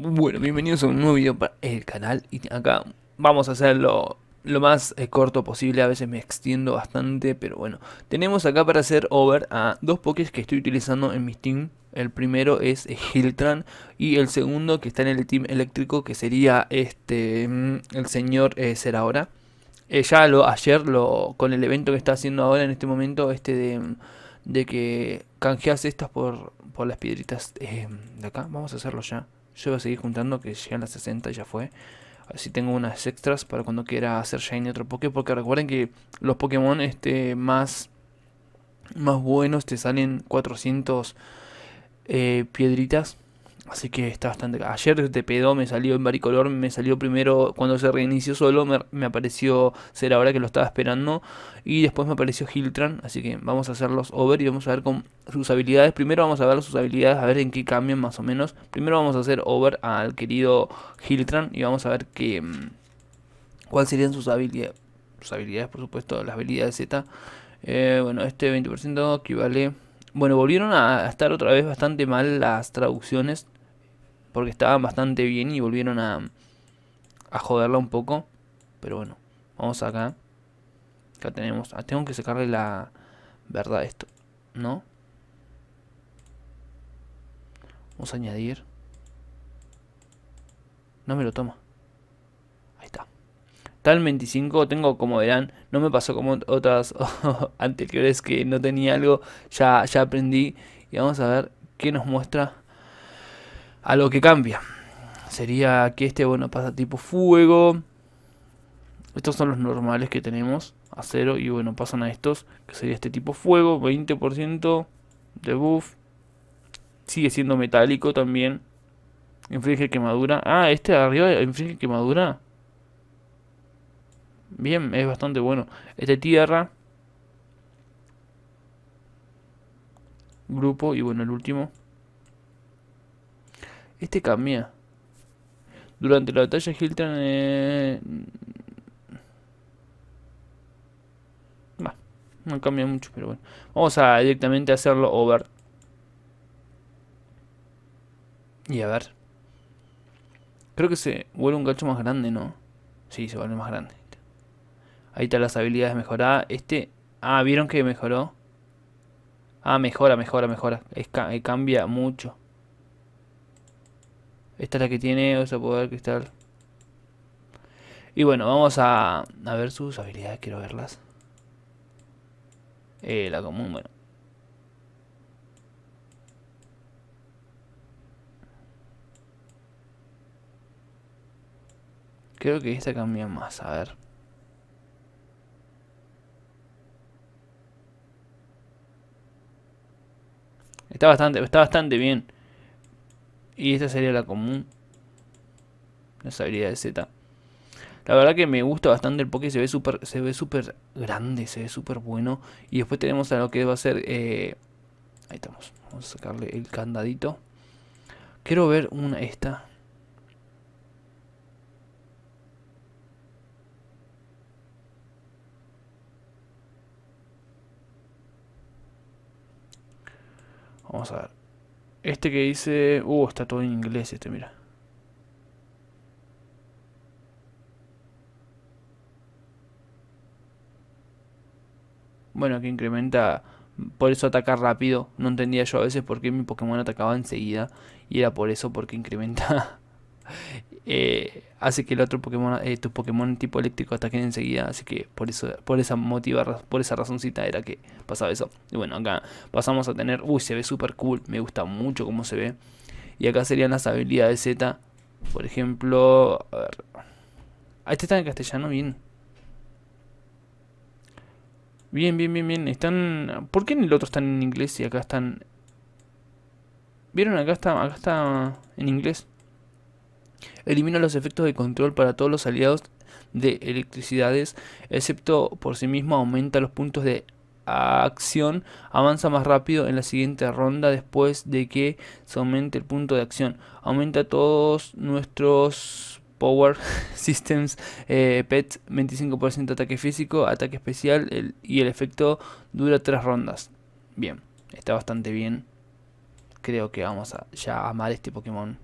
bueno, bienvenidos a un nuevo video para el canal y acá vamos a hacerlo lo más eh, corto posible, a veces me extiendo bastante, pero bueno. Tenemos acá para hacer over a dos pokés que estoy utilizando en mi team. El primero es eh, Hiltran y el segundo que está en el team eléctrico que sería este mm, el señor eh, ser ahora ya lo, ayer lo, con el evento que está haciendo ahora en este momento, este de, de que canjeas estas por, por las piedritas de acá, vamos a hacerlo ya. Yo voy a seguir juntando que llegan las 60 ya fue. Así tengo unas extras para cuando quiera hacer Shiny otro Poké. Porque recuerden que los Pokémon este, más, más buenos te salen 400 eh, piedritas Así que está bastante. Ayer te pedó, me salió en varicolor, me salió primero cuando se reinició solo, me, apareció ser ahora que lo estaba esperando. Y después me apareció Hiltran. Así que vamos a hacer los over y vamos a ver con sus habilidades. Primero vamos a ver sus habilidades, a ver en qué cambian más o menos. Primero vamos a hacer over al querido Hiltran y vamos a ver qué. Mm, cuáles serían sus habilidades. Sus habilidades, por supuesto, las habilidades Z. Eh, bueno, este 20% equivale. Bueno, volvieron a estar otra vez bastante mal las traducciones porque estaban bastante bien y volvieron a, joderla un poco. Pero bueno, vamos acá. Acá tenemos... Ah, tengo que sacarle la verdad esto, ¿no? Vamos a añadir. No me lo toma. Ahí está. Tal 25 tengo como verán. No me pasó como otras anteriores que no tenía algo. Ya, ya aprendí. Y vamos a ver qué nos muestra a lo que cambia. Sería que este, bueno, pasa tipo fuego. Estos son los normales que tenemos. Acero y bueno, pasan a estos. Que sería este tipo fuego. 20% de buff. Sigue siendo metálico también. Inflige quemadura. Ah, este de arriba inflige quemadura. Bien, es bastante bueno. Este tierra. Grupo y bueno, el último. Este cambia. Durante la batalla Hilton... Eh... no cambia mucho, pero bueno. Vamos a directamente hacerlo over. Y a ver. Creo que se vuelve un gacho más grande, ¿no? Sí, se vuelve más grande. Ahí están las habilidades mejoradas. Este... Ah, ¿vieron que mejoró? Ah, mejora, mejora, mejora. Eh, cambia mucho. Esta es la que tiene a poder cristal. Y bueno, vamos a, ver sus habilidades, quiero verlas. Eh, la común, bueno. Creo que esta cambia más, a ver. Está bastante, está bastante bien. Y esta sería la común. Las de Z. La verdad que me gusta bastante el Poké. Se ve súper se ve grande. Se ve súper bueno. Y después tenemos a lo que va a ser... Eh, ahí estamos. Vamos a sacarle el candadito. Quiero ver una esta. Vamos a ver. Este que dice... Uh, está todo en inglés este, mira. Bueno, que incrementa... Por eso atacar rápido. No entendía yo a veces por qué mi Pokémon atacaba enseguida. Y era por eso, porque incrementa Eh, hace que el otro Pokémon, eh, tus Pokémon tipo eléctrico Hasta ataquen enseguida. Así que por eso, por esa motiva, por esa razoncita era que pasaba eso. Y bueno, acá pasamos a tener. Uy, se ve súper cool. Me gusta mucho cómo se ve. Y acá serían las habilidades Z. Por ejemplo. A ver. Ah, este está en castellano, bien. Bien, bien, bien, bien. Están. ¿Por qué en el otro están en inglés y acá están. ¿Vieron? Acá está. Acá está en inglés elimina los efectos de control para todos los aliados de electricidades, excepto por sí mismo aumenta los puntos de acción, avanza más rápido en la siguiente ronda después de que se aumente el punto de acción, aumenta todos nuestros Power Systems pets, PET 25% ataque físico, ataque especial y el efecto dura 3 rondas. Bien, está bastante bien. Creo que vamos a ya amar este Pokémon.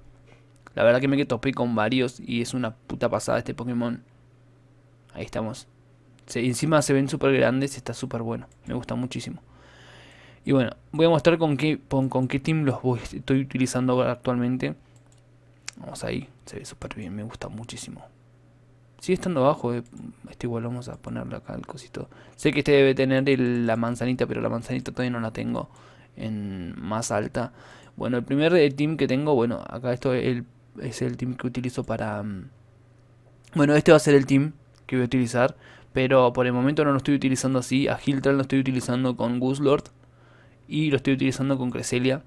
La verdad que me topé con varios y es una puta pasada este Pokémon. Ahí estamos. encima se ven súper grandes, y está súper bueno. Me gusta muchísimo. Y bueno, voy a mostrar con qué, con, qué team los voy, estoy utilizando actualmente. Vamos ahí, se ve súper bien, me gusta muchísimo. Sigue estando abajo, eh. este igual vamos a ponerlo acá el cosito. Sé que este debe tener la manzanita, pero la manzanita todavía no la tengo en más alta. Bueno, el primer eh, team que tengo, bueno, acá esto es el es el team que utilizo para... Mm, bueno, este va a ser el team que voy a utilizar. Pero por el momento no lo estoy utilizando así. A Hiltral lo estoy utilizando con lord Y lo estoy utilizando con Creselia.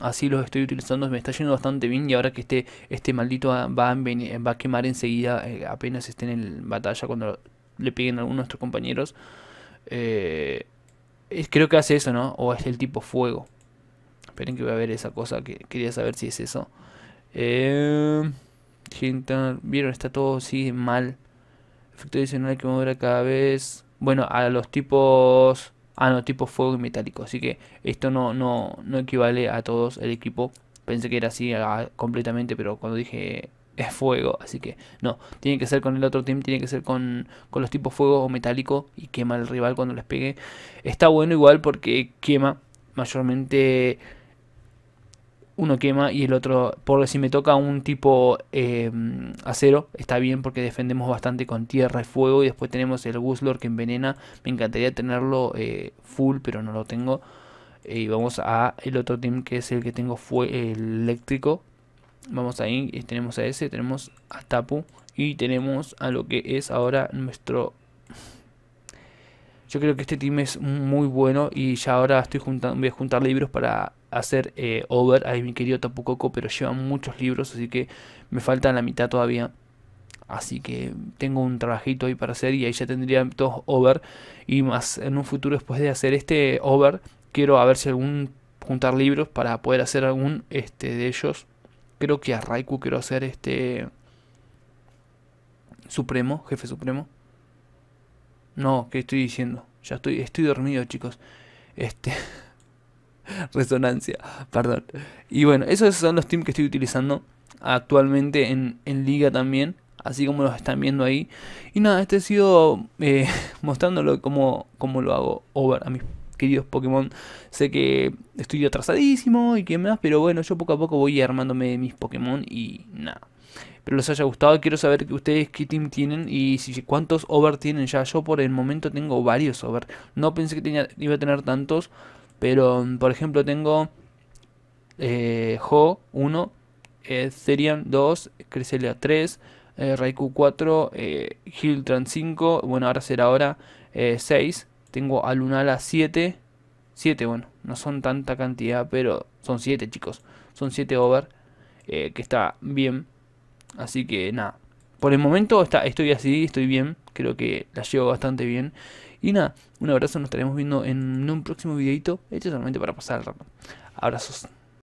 Así los estoy utilizando. Me está yendo bastante bien. Y ahora que este, este maldito va a, quemar enseguida. Eh, apenas estén en batalla. Cuando le peguen a alguno de nuestros compañeros. Eh, creo que hace eso, ¿no? O es el tipo fuego. Esperen que voy a ver esa cosa. que Quería saber si es eso. Eh, Vieron, está todo así mal. Efecto adicional que dura cada vez. Bueno, a los tipos. Ah, no, tipo fuego y metálico. Así que esto no, no, equivale a todos el equipo. Pensé que era así ah, completamente, pero cuando dije es fuego. Así que no, tiene que ser con el otro team, tiene que ser con, con los tipos fuego o metálico y quema al rival cuando les pegue. Está bueno igual porque quema mayormente uno quema y el otro, por si me toca un tipo eh, acero, está bien porque defendemos bastante con tierra y fuego y después tenemos el Guzlor que envenena, me encantaría tenerlo eh, full pero no lo tengo. Eh, y vamos a el otro team que es el que tengo fue el eléctrico. Vamos ahí, y tenemos a ese, tenemos a Tapu y tenemos a lo que es ahora nuestro yo creo que este team es muy bueno y ya ahora estoy juntando, voy a juntar libros para hacer eh, over a mi querido Tapu pero llevan muchos libros, así que me falta la mitad todavía. Así que tengo un trabajito ahí para hacer y ahí ya tendría todos over. Y más en un futuro después de hacer este over, quiero a ver si algún juntar libros para poder hacer algún este, de ellos. Creo que a Raikou quiero hacer este Supremo, jefe supremo. No, ¿qué estoy diciendo? Ya estoy, estoy dormido, chicos. Este. Resonancia, perdón. Y bueno, esos son los teams que estoy utilizando actualmente en, liga también. Así como los están viendo ahí. Y nada, este ha sido eh, mostrándolo como, lo hago over a mis queridos Pokémon. Sé que estoy atrasadísimo y que más, pero bueno, yo poco a poco voy armándome mis Pokémon y nada. Pero les haya gustado, quiero saber que ustedes qué team tienen y si cuántos over tienen ya. Yo por el momento tengo varios over. No pensé que iba a tener tantos, pero, por ejemplo, tengo eh, Ho 1, Ethereum, eh, 2, Cresselia 3, eh, Raikou 4, eh, Hiltran 5, bueno, ahora será ahora 6. Eh, tengo a Lunala 7, 7, bueno, no son tanta cantidad, pero son 7 chicos, son 7 over, eh, que está bien. Así que nada, por el momento está, estoy así, estoy bien, creo que la llevo bastante bien. Y nada, un abrazo, nos estaremos viendo en un próximo videito es solamente para pasar el rato. Abrazos.